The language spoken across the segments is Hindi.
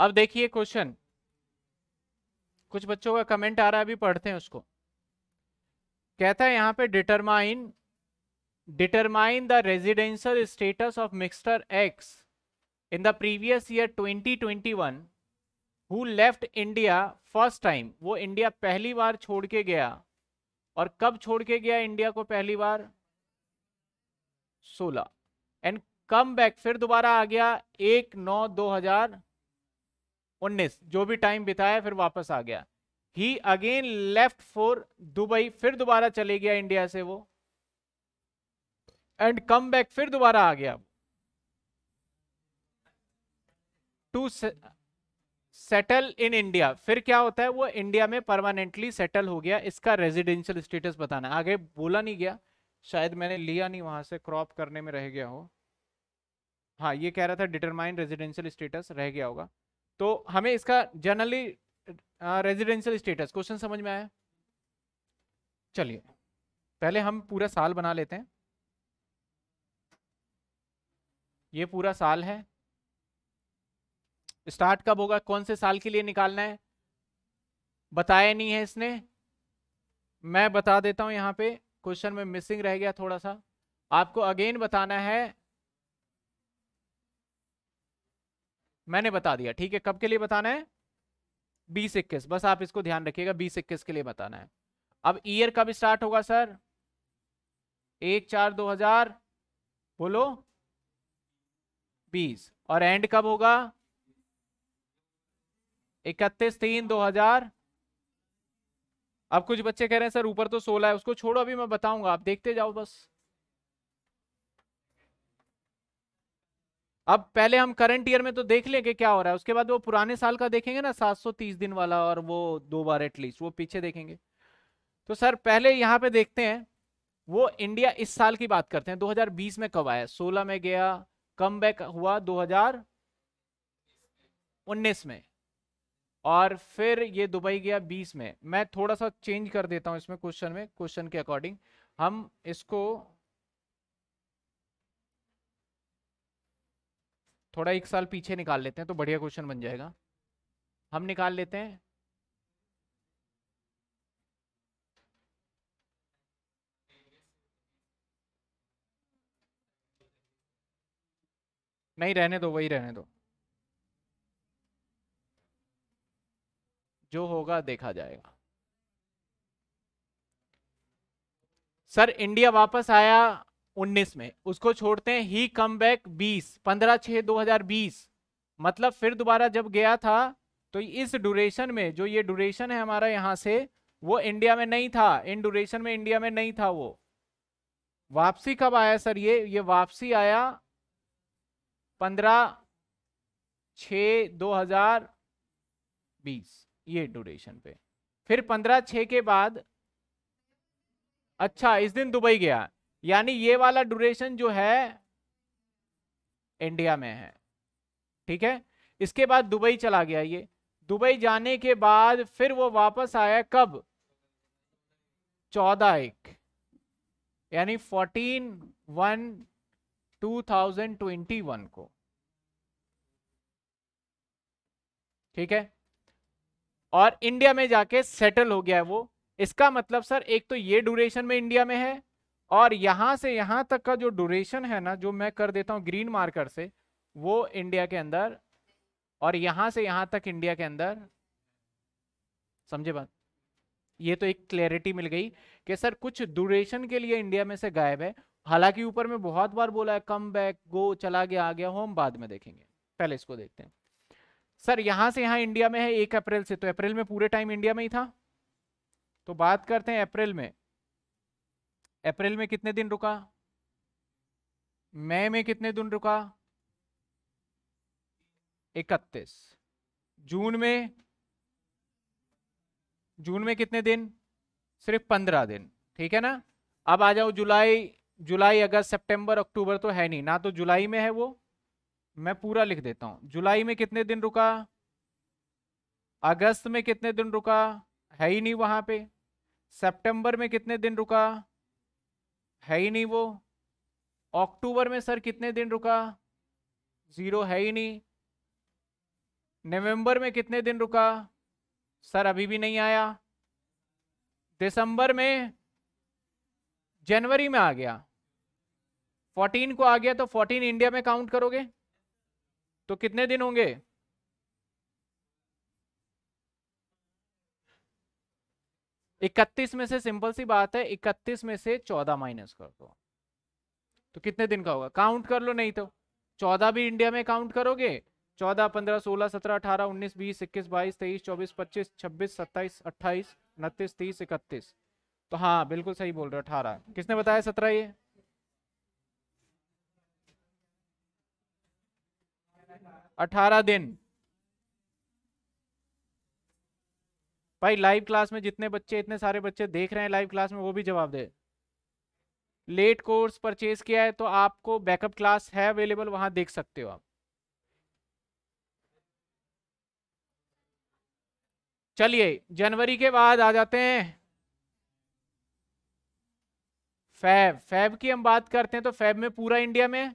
अब देखिए क्वेश्चन कुछ बच्चों का कमेंट आ रहा है अभी पढ़ते हैं उसको कहता है यहां पे determine determine the residential status of mister X in the previous year 2021 who left India first time वो इंडिया पहली बार छोड़ के गया और कब छोड़ के गया इंडिया को पहली बार 16 एंड कम बैक फिर दोबारा आ गया एक नौ दो हजार उन्नीस जो भी टाइम बिताया फिर वापस आ गया ही अगेन लेफ्ट फॉर दुबई फिर दोबारा चले गया इंडिया से वो एंड कम बैक फिर दोबारा आ गया टू सेटल इन इंडिया फिर क्या होता है वो इंडिया में परमानेंटली सेटल हो गया इसका रेजिडेंशियल स्टेटस बताना आगे बोला नहीं गया शायद मैंने लिया नहीं वहां से क्रॉप करने में रह गया हो हाँ ये कह रहा था डिटरमाइन रेजिडेंशियल स्टेटस रह गया होगा तो हमें इसका जनरली रेजिडेंशियल स्टेटस क्वेश्चन समझ में आया चलिए पहले हम पूरा साल बना लेते हैं ये पूरा साल है स्टार्ट कब होगा कौन से साल के लिए निकालना है बताया नहीं है इसने मैं बता देता हूं यहाँ पे क्वेश्चन में मिसिंग रह गया थोड़ा सा आपको अगेन बताना है मैंने बता दिया ठीक है कब के लिए बताना है बीस इक्कीस बस आप इसको ध्यान रखिएगा बीस इक्कीस के लिए बताना है अब ईयर कब स्टार्ट होगा सर एक चार दो हजार बोलो बीस और एंड कब होगा इकतीस तीन दो हजार अब कुछ बच्चे कह रहे हैं सर ऊपर तो सोलह है उसको छोड़ो अभी मैं बताऊंगा आप देखते जाओ बस अब पहले हम करंट ईयर में तो देख लेंगे क्या हो रहा है उसके बाद वो पुराने साल का देखेंगे ना 730 दिन वाला और वो दो बार एटलीस्ट वो पीछे देखेंगे तो सर पहले यहाँ पे देखते हैं वो इंडिया इस साल की बात करते हैं 2020 में कब आया 16 में गया कम बैक हुआ 2019 में और फिर ये दुबई गया 20 में मैं थोड़ा सा चेंज कर देता हूँ इसमें क्वेश्चन में क्वेश्चन के अकॉर्डिंग हम इसको थोड़ा एक साल पीछे निकाल लेते हैं तो बढ़िया क्वेश्चन बन जाएगा हम निकाल लेते हैं नहीं रहने दो वही रहने दो जो होगा देखा जाएगा सर इंडिया वापस आया 19 में उसको छोड़ते हैं ही कम बैक बीस पंद्रह छः दो हजार बीस मतलब फिर दोबारा जब गया था तो इस ड्यूरेशन में जो ये ड्यूरेशन है हमारा यहाँ से वो इंडिया में नहीं था इन ड्यूरेशन में इंडिया में नहीं था वो वापसी कब आया सर ये ये वापसी आया पंद्रह छ दो हजार बीस ये ड्यूरेशन पे फिर पंद्रह छ के बाद अच्छा इस दिन दुबई गया यानी ये वाला ड्यूरेशन जो है इंडिया में है ठीक है इसके बाद दुबई चला गया ये दुबई जाने के बाद फिर वो वापस आया कब चौदह एक यानी fourteen one two thousand twenty one को ठीक है और इंडिया में जाके सेटल हो गया है वो इसका मतलब सर एक तो ये ड्यूरेशन में इंडिया में है और यहां से यहां तक का जो ड्यूरेशन है ना जो मैं कर देता हूँ ग्रीन मार्कर से वो इंडिया के अंदर और यहां से यहां तक इंडिया के अंदर समझे बात ये तो एक क्लैरिटी मिल गई कि सर कुछ ड्यूरेशन के लिए इंडिया में से गायब है हालांकि ऊपर में बहुत बार बोला है कम बैक गो चला गया आ गया हो हम बाद में देखेंगे पहले इसको देखते हैं सर यहां से यहां इंडिया में है एक अप्रैल से तो अप्रैल में पूरे टाइम इंडिया में ही था तो बात करते हैं अप्रैल में अप्रैल में कितने दिन रुका मई में कितने दिन रुका इकतीस जून में जून में कितने दिन सिर्फ पंद्रह दिन ठीक है ना अब आ जाओ जुलाई जुलाई अगस्त सितंबर अक्टूबर तो है नहीं ना तो जुलाई में है वो मैं पूरा लिख देता हूं जुलाई में कितने दिन रुका अगस्त में कितने दिन रुका है ही नहीं वहां पे सितंबर में कितने दिन रुका है ही नहीं वो अक्टूबर में सर कितने दिन रुका जीरो है ही नहीं नवंबर में कितने दिन रुका सर अभी भी नहीं आया दिसंबर में जनवरी में आ गया फोर्टीन को आ गया तो फोर्टीन इंडिया में काउंट करोगे तो कितने दिन होंगे इकतीस में से सिंपल सी बात है इकतीस में से चौदह माइनस कर दो तो कितने दिन का होगा काउंट कर लो नहीं तो चौदह भी इंडिया में काउंट करोगे चौदह पंद्रह सोलह सत्रह अठारह उन्नीस बीस इक्कीस बाईस तेईस चौबीस पच्चीस छब्बीस सत्ताईस अट्ठाईस उनतीस तीस इकतीस तो हाँ बिल्कुल सही बोल रहे हो अठारह किसने बताया सत्रह ये अठारह दिन भाई लाइव क्लास में जितने बच्चे इतने सारे बच्चे देख रहे हैं लाइव क्लास में वो भी जवाब दे लेट कोर्स परचेज किया है तो आपको बैकअप क्लास है अवेलेबल वहां देख सकते हो आप चलिए जनवरी के बाद आ जाते हैं फैब फैब की हम बात करते हैं तो फैब में पूरा इंडिया में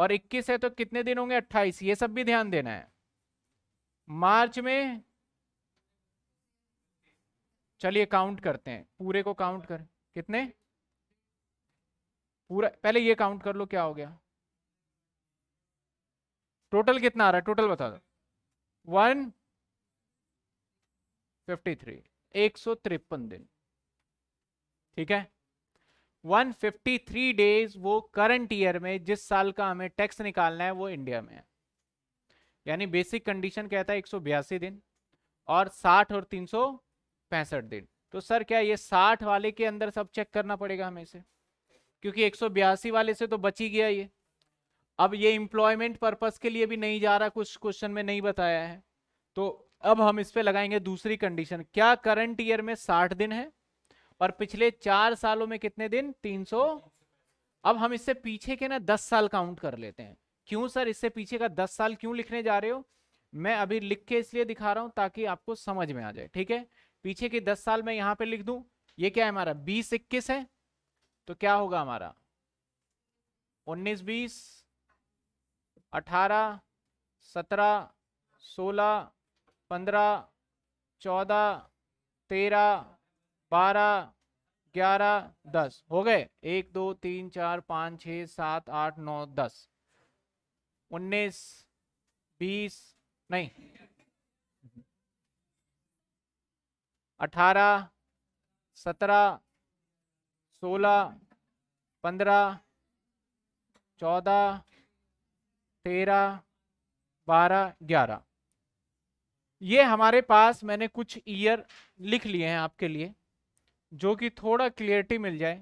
और 21 है तो कितने दिन होंगे 28 ये सब भी ध्यान देना है मार्च में चलिए काउंट करते हैं पूरे को काउंट कर कितने पूरा पहले ये काउंट कर लो क्या हो गया टोटल कितना आ रहा है टोटल बता दो वन फिफ्टी थ्री एक सौ तिरपन दिन ठीक है 153 डेज वो करंट ईयर में जिस साल का हमें टैक्स निकालना है वो इंडिया में है यानी बेसिक कंडीशन कहता है एक दिन और 60 और सौ पैंसठ दिन तो सर क्या ये साठ वाले के अंदर सब चेक करना पड़ेगा हमें से क्योंकि एक वाले से तो बची गया ये अब ये एम्प्लॉयमेंट पर्पस के लिए भी नहीं जा रहा कुछ क्वेश्चन में नहीं बताया है तो अब हम इस पे लगाएंगे दूसरी कंडीशन क्या करंट ईयर में साठ दिन है और पिछले चार सालों में कितने दिन तीन सौ अब हम इससे पीछे के ना दस साल काउंट कर लेते हैं क्यों सर इससे पीछे का दस साल क्यों लिखने जा रहे हो मैं अभी लिख के इसलिए दिखा रहा हूं ताकि आपको समझ में आ जाए ठीक है पीछे के दस साल में यहां पर लिख दूं ये क्या है हमारा बीस इक्कीस है तो क्या होगा हमारा उन्नीस बीस अठारह सत्रह सोलह पंद्रह चौदह तेरह बारह ग्यारह दस हो गए एक दो तीन चार पाँच छ सात आठ नौ दस उन्नीस बीस नहीं अठारह सत्रह सोलह पंद्रह चौदह तेरह बारह ग्यारह ये हमारे पास मैंने कुछ ईयर लिख लिए हैं आपके लिए जो कि थोड़ा क्लियरिटी मिल जाए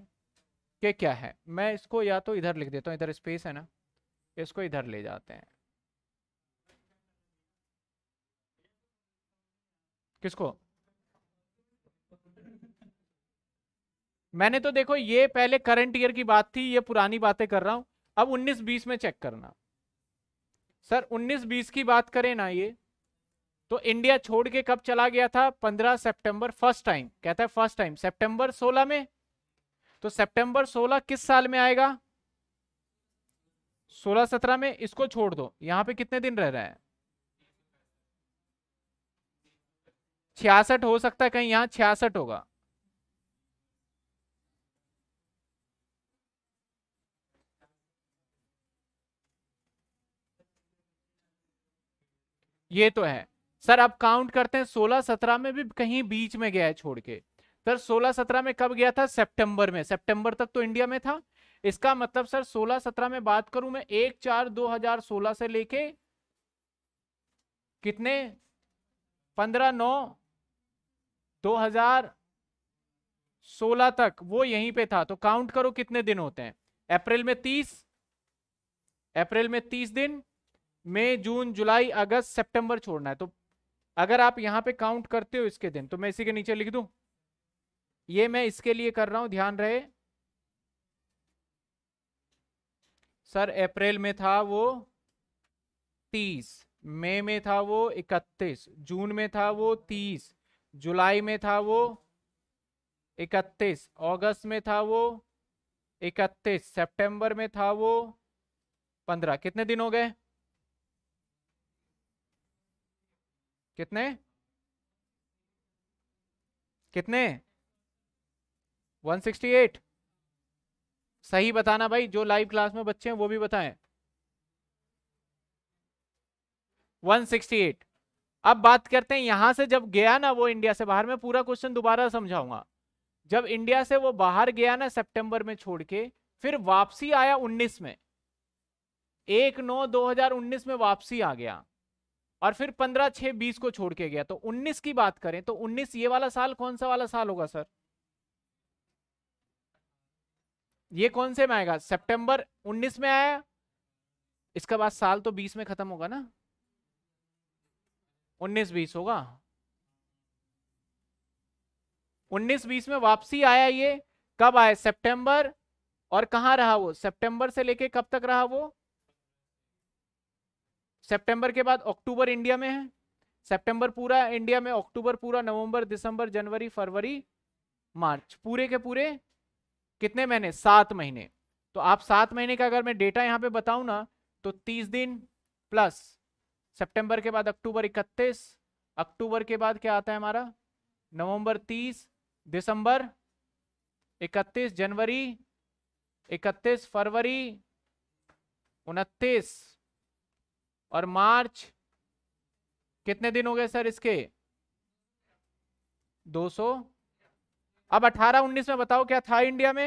कि क्या है मैं इसको या तो इधर लिख देता हूँ इधर स्पेस है ना इसको इधर ले जाते हैं किसको मैंने तो देखो ये पहले करंट ईयर की बात थी ये पुरानी बातें कर रहा हूं अब 19-20 में चेक करना सर 19-20 की बात करें ना ये तो इंडिया छोड़ के कब चला गया था 15 सितंबर फर्स्ट टाइम कहता है फर्स्ट टाइम सितंबर 16 में तो सितंबर 16 किस साल में आएगा 16-17 में इसको छोड़ दो यहां पे कितने दिन रह रहे हैं छियासठ हो सकता है कहीं यहां छियासठ होगा ये तो है सर अब काउंट करते हैं सोलह सत्रह में भी कहीं बीच में गया है छोड़ के सर सोलह सत्रह में कब गया था सितंबर में सितंबर तक तो इंडिया में था इसका मतलब सर सोलह सत्रह में बात करूं मैं एक चार दो हजार सोलह से लेके कितने पंद्रह नौ दो हजार सोलह तक वो यहीं पे था तो काउंट करो कितने दिन होते हैं अप्रैल में तीस अप्रैल में तीस दिन मई जून जुलाई अगस्त सितंबर छोड़ना है तो अगर आप यहां पे काउंट करते हो इसके दिन तो मैं इसी के नीचे लिख दू ये मैं इसके लिए कर रहा हूं ध्यान रहे सर अप्रैल में था वो तीस मई में था वो इकतीस जून में था वो तीस जुलाई में था वो इकतीस अगस्त में था वो इकतीस सितंबर में था वो पंद्रह कितने दिन हो गए कितने कितने 168 सही बताना भाई जो लाइव क्लास में बच्चे हैं वो भी बताएं 168 अब बात करते हैं यहां से जब गया ना वो इंडिया से बाहर में पूरा क्वेश्चन दोबारा समझाऊंगा जब इंडिया से वो बाहर गया ना सितंबर में छोड़ के फिर वापसी आया 19 में एक नौ 2019 में वापसी आ गया और फिर पंद्रह छह बीस को छोड़ के गया तो उन्नीस की बात करें तो उन्नीस ये वाला साल कौन सा वाला साल होगा सर ये कौन से में आएगा सितंबर उन्नीस में आया इसके बाद साल तो बीस में खत्म होगा ना उन्नीस बीस होगा उन्नीस बीस में वापसी आया ये कब आया सितंबर और कहा रहा वो सितंबर से लेके कब तक रहा वो सितंबर के बाद अक्टूबर इंडिया में है सितंबर पूरा इंडिया में अक्टूबर पूरा नवंबर दिसंबर जनवरी फरवरी मार्च पूरे के पूरे कितने महीने सात महीने तो आप सात महीने का अगर मैं डेटा यहाँ पे बताऊँ ना तो तीस दिन प्लस सितंबर के बाद अक्टूबर इकतीस अक्टूबर के बाद क्या आता है हमारा नवंबर तीस दिसंबर इकतीस जनवरी इकतीस फरवरी उनतीस और मार्च कितने दिन हो गए सर इसके 200 अब 18 19 में बताओ क्या था इंडिया में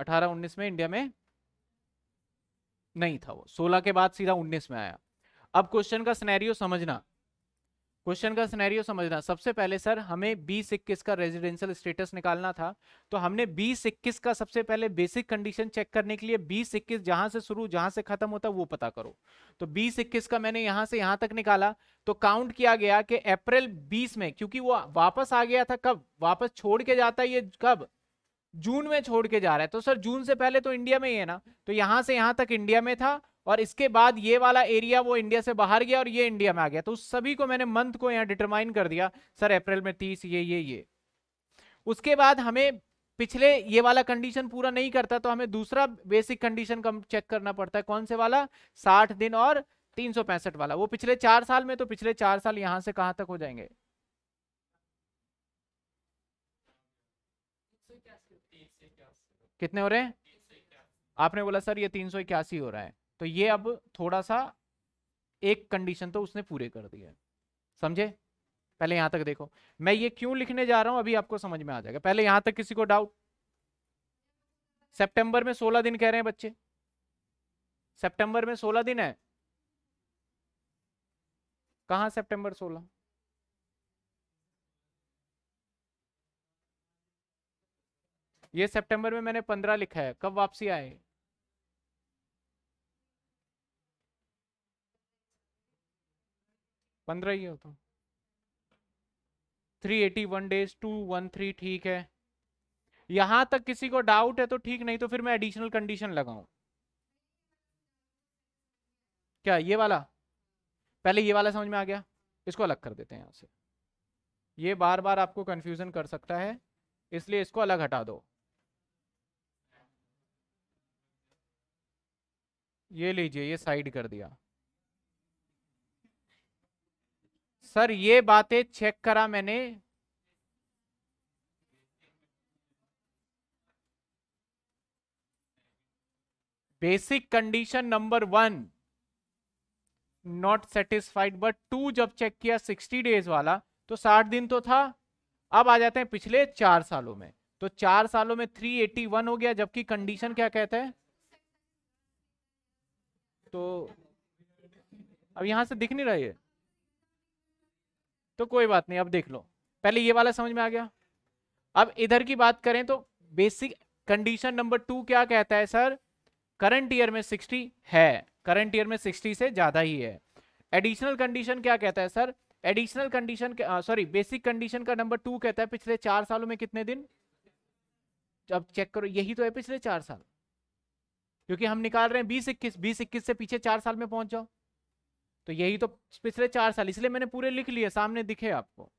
अठारह उन्नीस में इंडिया में नहीं था वो सोलह के बाद सीधा उन्नीस में आया अब क्वेश्चन का स्नैरियो समझना क्वेश्चन का सिनेरियो समझना सबसे पहले सर हमें बीस इक्कीस का रेजिडेंशियल स्टेटस निकालना था तो हमने बीस इक्कीस का सबसे पहले बेसिक कंडीशन चेक करने के लिए बीस इक्कीस जहां से शुरू जहां से खत्म होता वो पता करो तो बीस इक्कीस का मैंने यहां से यहां तक निकाला तो काउंट किया गया कि अप्रैल बीस में क्योंकि वो वापस आ गया था कब वापस छोड़ के जाता है ये कब जून में छोड़ के जा रहा है तो सर जून से पहले तो इंडिया में ही है ना तो यहां से यहां तक इंडिया में था और इसके बाद ये वाला एरिया वो इंडिया से बाहर गया और ये इंडिया में आ गया तो उस सभी को मैंने मंथ को यहाँ डिटरमाइन कर दिया सर अप्रैल में तीस ये ये ये उसके बाद हमें पिछले ये वाला कंडीशन पूरा नहीं करता तो हमें दूसरा बेसिक कंडीशन का चेक करना पड़ता है कौन से वाला साठ दिन और तीन वाला वो पिछले चार साल में तो पिछले चार साल यहां से कहां तक हो जाएंगे कितने हो रहे हैं आपने बोला सर ये तीन सौ इक्यासी हो रहा है तो ये अब थोड़ा सा एक कंडीशन तो उसने पूरे कर दिए है समझे पहले यहां तक देखो मैं ये क्यों लिखने जा रहा हूं अभी आपको समझ में आ जाएगा पहले यहां तक किसी को डाउट सितंबर में 16 दिन कह रहे हैं बच्चे सितंबर में 16 दिन है कहा सितंबर 16 ये सितंबर में मैंने 15 लिखा है कब वापसी आए पंद्रह ही तो three eighty one days two one three ठीक है यहां तक किसी को डाउट है तो ठीक नहीं तो फिर मैं एडिशनल कंडीशन लगाऊ क्या ये वाला पहले ये वाला समझ में आ गया इसको अलग कर देते हैं यहां से ये बार बार आपको कंफ्यूजन कर सकता है इसलिए इसको अलग हटा दो ये लीजिए ये साइड कर दिया सर ये बातें चेक करा मैंने basic condition number one not satisfied but two जब चेक किया सिक्सटी डेज वाला तो साठ दिन तो था अब आ जाते हैं पिछले चार सालों में तो चार सालों में थ्री एटी वन हो गया जबकि कंडीशन क्या कहते हैं तो अब यहां से दिख नहीं रहा है तो कोई बात नहीं अब देख लो पहले ये वाला समझ में आ गया अब इधर की बात करें तो बेसिक कंडीशन नंबर टू क्या कहता है सर करंट ईयर में 60 है करंट ईयर में 60 से ज़्यादा ही है एडिशनल कंडीशन क्या कहता है sir additional condition sorry basic condition का नंबर टू कहता है पिछले चार सालों में कितने दिन अब चेक करो यही तो है पिछले चार साल क्योंकि हम निकाल रहे हैं बीस इक्कीस बीस इक्कीस से पीछे चार साल में पहुंच जाओ तो यही तो पिछले चार साल इसलिए मैंने पूरे लिख लिए सामने दिखे आपको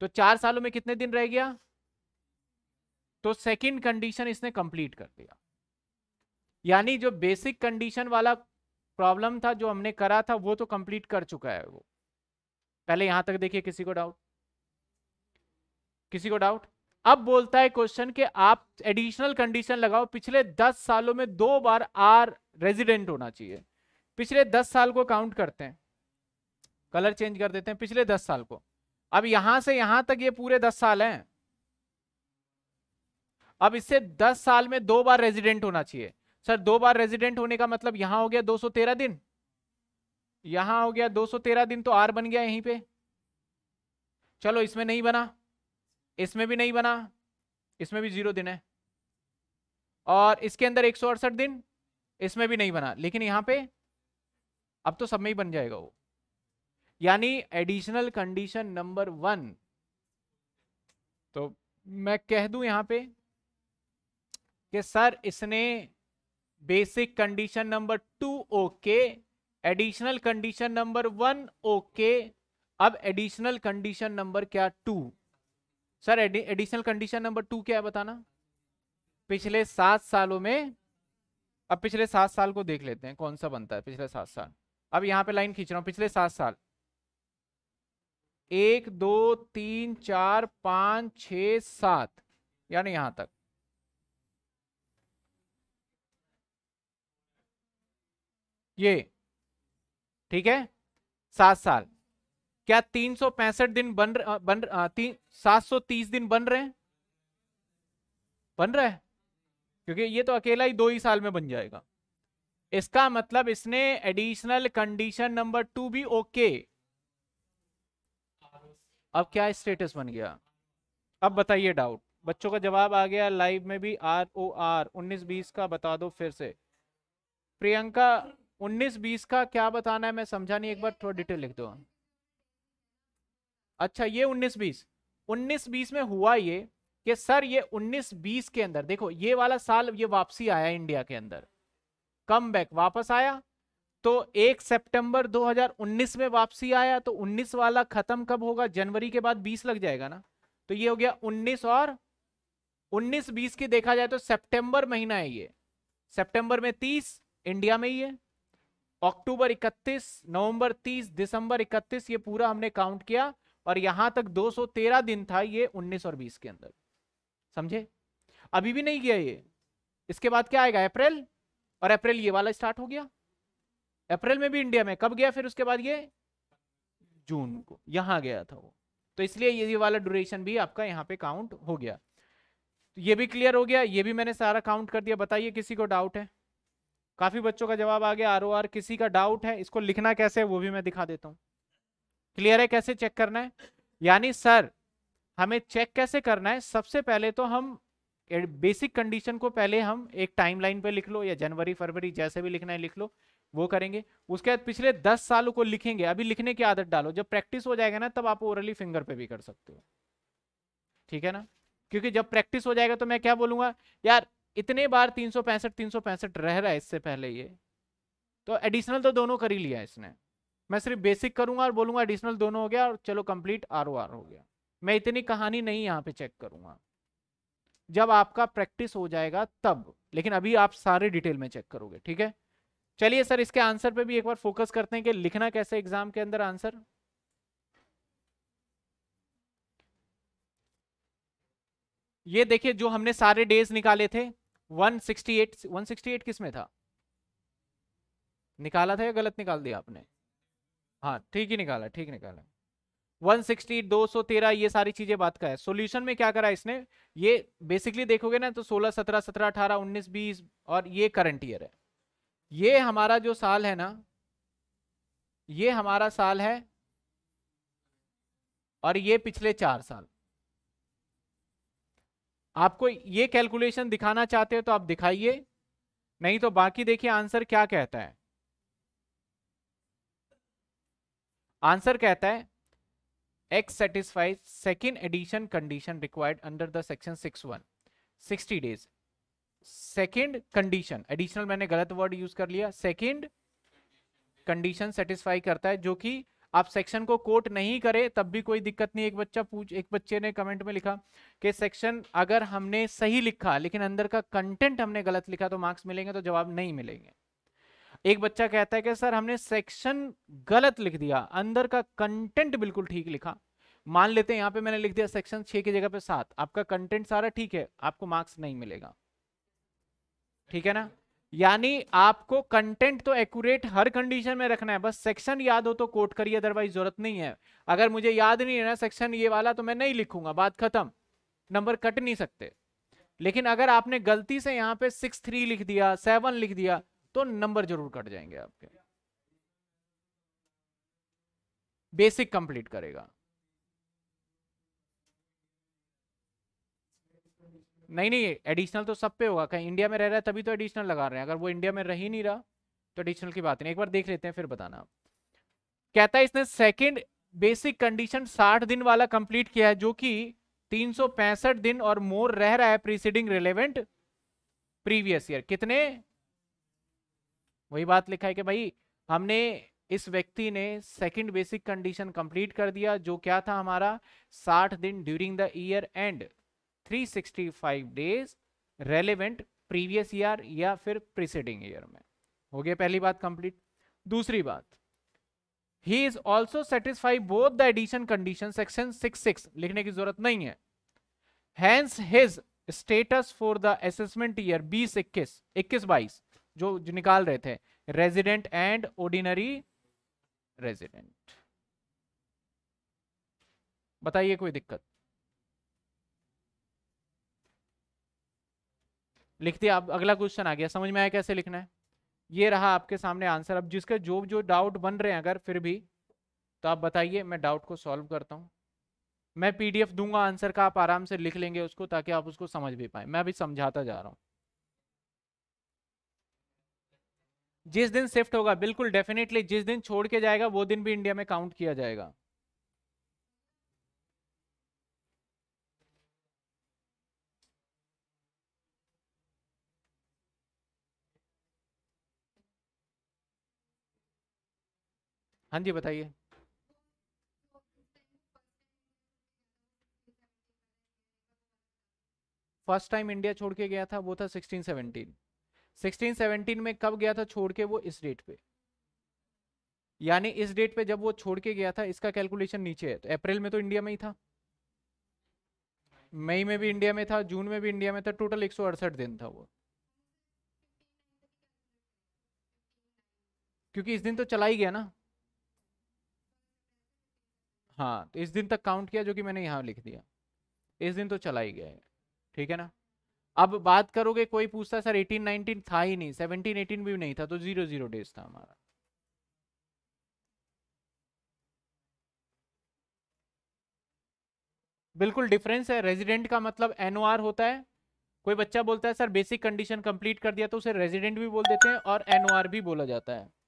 तो चार सालों में कितने दिन रह गया तो सेकंड कंडीशन इसने कंप्लीट कर दिया यानी जो बेसिक कंडीशन वाला प्रॉब्लम था जो हमने करा था वो तो कंप्लीट कर चुका है वो पहले यहां तक देखिए किसी को डाउट किसी को डाउट अब बोलता है क्वेश्चन कि आप एडिशनल कंडीशन लगाओ पिछले दस सालों में दो बार आर रेजिडेंट होना चाहिए पिछले दस साल को काउंट करते हैं कलर चेंज कर देते हैं पिछले दस साल को अब यहां से यहां तक ये पूरे दस साल हैं अब इससे दस साल में दो बार रेजिडेंट होना चाहिए सर दो बार रेजिडेंट होने का मतलब यहां हो गया तेरह दिन यहां हो गया तेरह दिन तो आर बन गया यहीं पे चलो इसमें नहीं बना इसमें भी नहीं बना इसमें भी जीरो दिन है और इसके अंदर एक दिन इसमें भी नहीं बना लेकिन यहां पे अब तो सब में ही बन जाएगा वो यानी एडिशनल कंडीशन नंबर वन तो मैं कह दूं यहां पे कि सर इसने basic condition number two okay additional condition number one okay अब एडिशनल कंडीशन नंबर क्या two sir additional condition number two क्या है बताना पिछले सात सालों में अब पिछले सात साल को देख लेते हैं कौन सा बनता है पिछले सात साल अब यहां पे लाइन खींच रहा हूं पिछले सात साल एक दो तीन चार पांच छ सात यानी यहां तक ये ठीक है सात साल क्या तीन सौ पैंसठ दिन बन र, बन सात सौ तीस दिन बन रहे हैं बन रहा है क्योंकि ये तो अकेला ही दो ही साल में बन जाएगा इसका मतलब इसने एडिशनल कंडीशन नंबर टू भी ओके अब क्या स्टेटस बन गया अब बताइए डाउट बच्चों का जवाब आ गया लाइव में भी आर ओ आर उन्नीस बीस का बता दो फिर से प्रियंका उन्नीस बीस का क्या बताना है मैं समझा नहीं एक बार थोड़ा डिटेल लिख दो अच्छा ये उन्नीस बीस उन्नीस बीस में हुआ ये कि सर ये उन्नीस बीस के अंदर देखो ये वाला साल ये वापसी आया इंडिया के अंदर कम बैक वापस आया तो एक सितंबर 2019 में वापसी आया तो 19 वाला खत्म कब होगा जनवरी के बाद 20 लग जाएगा ना तो ये हो गया 19 और 19 20 की देखा जाए तो सितंबर महीना है ये सितंबर में 30 इंडिया में ये अक्टूबर 31 नवंबर 30 दिसंबर 31 ये पूरा हमने काउंट किया और यहां तक 213 दिन था ये 19 और 20 के अंदर समझे अभी भी नहीं किया ये इसके बाद क्या आएगा अप्रैल और अप्रैल ये वाला स्टार्ट हो गया अप्रैल में भी इंडिया में कब गया फिर उसके बाद ये जून को यहां गया था वो तो इसलिए ये वाला ड्यूरेशन भी आपका यहाँ पे काउंट हो गया तो ये भी क्लियर हो गया ये भी मैंने सारा काउंट कर दिया बताइए किसी को डाउट है काफ़ी बच्चों का जवाब आ गया आर ओ आर किसी का डाउट है इसको लिखना कैसे है वो भी मैं दिखा देता हूँ क्लियर है कैसे चेक करना है यानी सर हमें चेक कैसे करना है सबसे पहले तो हम बेसिक कंडीशन को पहले हम एक टाइमलाइन पे लिख लो या जनवरी फरवरी जैसे भी लिखना है लिख लो वो करेंगे उसके बाद पिछले दस सालों को लिखेंगे अभी लिखने की आदत डालो जब प्रैक्टिस हो जाएगा ना तब आप ओरली फिंगर पे भी कर सकते हो ठीक है ना क्योंकि जब प्रैक्टिस हो जाएगा तो मैं क्या बोलूंगा यार इतने बार तीन सौ पैंसठ तीन सौ पैंसठ रह रहा है इससे पहले ये तो एडिशनल तो दोनों कर ही लिया इसने मैं सिर्फ बेसिक करूंगा और बोलूंगा एडिशनल दोनों हो गया और चलो कंप्लीट आर हो गया मैं इतनी कहानी नहीं यहाँ पे चेक करूंगा जब आपका प्रैक्टिस हो जाएगा तब लेकिन अभी आप सारे डिटेल में चेक करोगे ठीक है चलिए सर इसके आंसर पे भी एक बार फोकस करते हैं कि लिखना कैसे एग्जाम के अंदर आंसर ये देखिए जो हमने सारे डेज निकाले थे 168 168 किस में था निकाला था या गलत निकाल दिया आपने हाँ ठीक ही निकाला ठीक निकाला 160, 213 ये सारी चीजें बात का है सोल्यूशन में क्या करा इसने ये बेसिकली देखोगे ना तो 16, 17, 17, 18, 19, 20 और ये करंट ईयर है ये हमारा जो साल है ना ये हमारा साल है और ये पिछले चार साल आपको ये कैलकुलेशन दिखाना चाहते हो तो आप दिखाइए नहीं तो बाकी देखिए आंसर क्या कहता है आंसर कहता है X satisfies second addition condition required under the section 61 60 days second condition additional मैंने गलत वर्ड यूज कर लिया सेकेंड कंडीशन सेटिस्फाई करता है जो कि आप सेक्शन को कोट नहीं करें तब भी कोई दिक्कत नहीं एक बच्चा पूछ एक बच्चे ने कमेंट में लिखा कि सेक्शन अगर हमने सही लिखा लेकिन अंदर का कंटेंट हमने गलत लिखा तो मार्क्स मिलेंगे तो जवाब नहीं मिलेंगे एक बच्चा कहता है कि सर हमने सेक्शन गलत लिख दिया अंदर का कंटेंट बिल्कुल ठीक लिखा मान लेते हैं यहाँ पे मैंने लिख दिया सेक्शन छः की जगह पे सात आपका कंटेंट सारा ठीक है आपको मार्क्स नहीं मिलेगा ठीक है ना यानी आपको कंटेंट तो एक्यूरेट हर कंडीशन में रखना है बस सेक्शन याद हो तो कोट करिए अदरवाइज जरूरत नहीं है अगर मुझे याद नहीं है ना सेक्शन ये वाला तो मैं नहीं लिखूंगा बात खत्म नंबर कट नहीं सकते लेकिन अगर आपने गलती से यहाँ पे सिक्स थ्री लिख दिया सेवन लिख दिया तो नंबर जरूर कट जाएंगे आपके बेसिक कंप्लीट करेगा नहीं नहीं एडिशनल तो सब पे होगा कहीं इंडिया में रह रहा है तभी तो एडिशनल लगा रहे हैं अगर वो इंडिया में रह ही नहीं रहा तो एडिशनल की बात नहीं एक बार देख लेते हैं फिर बताना आप कहता है इसने सेकंड बेसिक कंडीशन 60 दिन वाला कंप्लीट किया है जो कि तीन दिन और मोर रह रहा है प्रीसीडिंग रिलेवेंट प्रीवियस ईयर कितने वही बात लिखा है कि भाई हमने इस व्यक्ति ने सेकंड बेसिक कंडीशन कंप्लीट कर दिया जो क्या था हमारा 60 दिन during the year and 365 days relevant previous year या फिर प्रिसीडिंग ईयर में हो गया पहली बात कंप्लीट दूसरी बात he is also satisfy both the edition condition section six six लिखने की जरूरत नहीं है hence his status for the assessment year बीस इक्कीस इक्कीस बाईस जो, निकाल रहे थे रेजिडेंट एंड ऑर्डिनरी रेजिडेंट बताइए कोई दिक्कत लिखते अब अगला क्वेश्चन आ गया समझ में आया कैसे लिखना है ये रहा आपके सामने आंसर अब जिसके जो जो डाउट बन रहे हैं अगर फिर भी तो आप बताइए मैं डाउट को सॉल्व करता हूं मैं पीडीएफ दूंगा आंसर का आप आराम से लिख लेंगे उसको ताकि आप उसको समझ भी पाए मैं अभी समझाता जा रहा हूं जिस दिन शिफ्ट होगा बिल्कुल डेफिनेटली जिस दिन छोड़ के जाएगा वो दिन भी इंडिया में काउंट किया जाएगा हाँ जी बताइए फर्स्ट टाइम इंडिया छोड़ के गया था वो था सिक्सटीन 1617 में कब गया था छोड़ के वो इस डेट पे यानी इस डेट पे जब वो छोड़ के गया था इसका कैलकुलेशन नीचे है तो अप्रैल में तो इंडिया में ही था मई में भी इंडिया में था जून में भी इंडिया में था टोटल एक दिन था वो क्योंकि इस दिन तो चला ही गया ना हाँ तो इस दिन तक काउंट किया जो कि मैंने यहां लिख दिया इस दिन तो चला ही गया ठीक है ना अब बात करोगे कोई पूछता सर 18 19 था ही नहीं 17 18 भी नहीं था तो जीरो जीरो डेज था हमारा बिल्कुल डिफरेंस है रेजिडेंट का मतलब एनओआर होता है कोई बच्चा बोलता है सर बेसिक कंडीशन कंप्लीट कर दिया तो उसे रेजिडेंट भी बोल देते हैं और एनओआर भी बोला जाता है